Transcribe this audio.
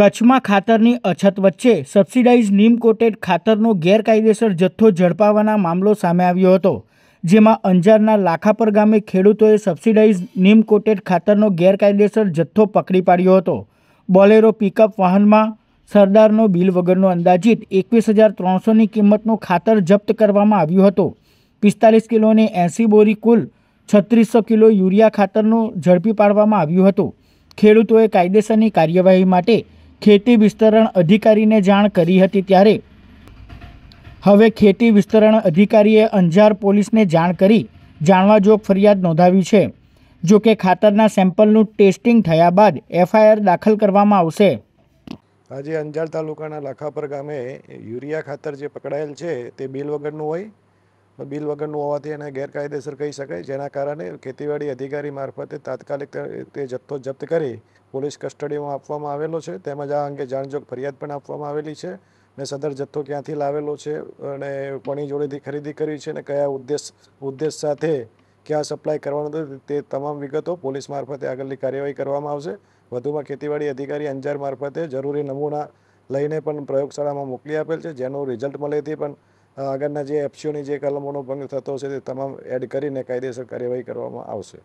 કચ્છમાં ખાતરની અછત વચ્ચે સબસિડાઇઝ નીમ કોટેડ ખાતરનો ગેરકાયદેસર જથ્થો ઝડપાવાના મામલો સામે આવ્યો હતો જેમાં અંજારના લાખાપર ગામે ખેડૂતોએ સબસિડાઇઝ નીમ કોટેડ ખાતરનો ગેરકાયદેસર જથ્થો પકડી પાડ્યો હતો બોલેરો પિકઅપ વાહનમાં સરદારનો બિલ વગરનો અંદાજિત એકવીસ હજાર ત્રણસોની કિંમતનું ખાતર જપ્ત કરવામાં આવ્યું હતું પિસ્તાલીસ કિલો અને બોરી કુલ છત્રીસો કિલો યુરિયા ખાતરનું ઝડપી પાડવામાં આવ્યું હતું ખેડૂતોએ કાયદેસરની કાર્યવાહી માટે ખેતી વિસ્તરણ અધિકારીને જાણ કરી હતી ત્યારે હવે ખેતી વિસ્તરણ અધિકારીએ અંજાર પોલીસને જાણ કરી જાણવાજોગ ફરિયાદ નોંધાવી છે જો કે ખાતરના સેમ્પલનું ટેસ્ટિંગ થયા બાદ એફઆઈઆર દાખલ કરવામાં આવશે આજે અંજાર તાલુકાના લાખાપર ગામે યુરિયા ખાતર જે પકડાયેલ છે તે બિલ વગરનું હોય બિલ વગરનું હોવાથી એને ગેરકાયદેસર કહી શકાય જેના કારણે ખેતીવાડી અધિકારી મારફતે તાત્કાલિક તે જથ્થો જપ્ત કરી પોલીસ કસ્ટડીમાં આપવામાં આવેલો છે તેમજ આ અંગે જાણજોગ ફરિયાદ પણ આપવામાં આવેલી છે ને સદર જથ્થો ક્યાંથી લાવેલો છે અને કોની જોડેથી ખરીદી કરી છે અને કયા ઉદ્દેશ ઉદ્દેશ સાથે ક્યાં સપ્લાય કરવાનું તે તમામ વિગતો પોલીસ મારફતે આગળની કાર્યવાહી કરવામાં આવશે વધુમાં ખેતીવાડી અધિકારી અંજાર મારફતે જરૂરી નમૂના લઈને પણ પ્રયોગશાળામાં મોકલી આપેલ છે જેનું રિઝલ્ટ મળેથી પણ આગળના જે એફસીઓની જે કલમોનો ભંગ થતો હશે તે તમામ એડ કરીને કાયદેસર કાર્યવાહી કરવામાં આવશે